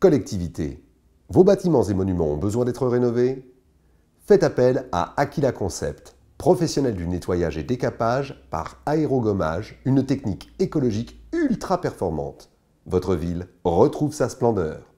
Collectivité, vos bâtiments et monuments ont besoin d'être rénovés Faites appel à Aquila Concept, professionnel du nettoyage et décapage par aérogommage, une technique écologique ultra performante. Votre ville retrouve sa splendeur.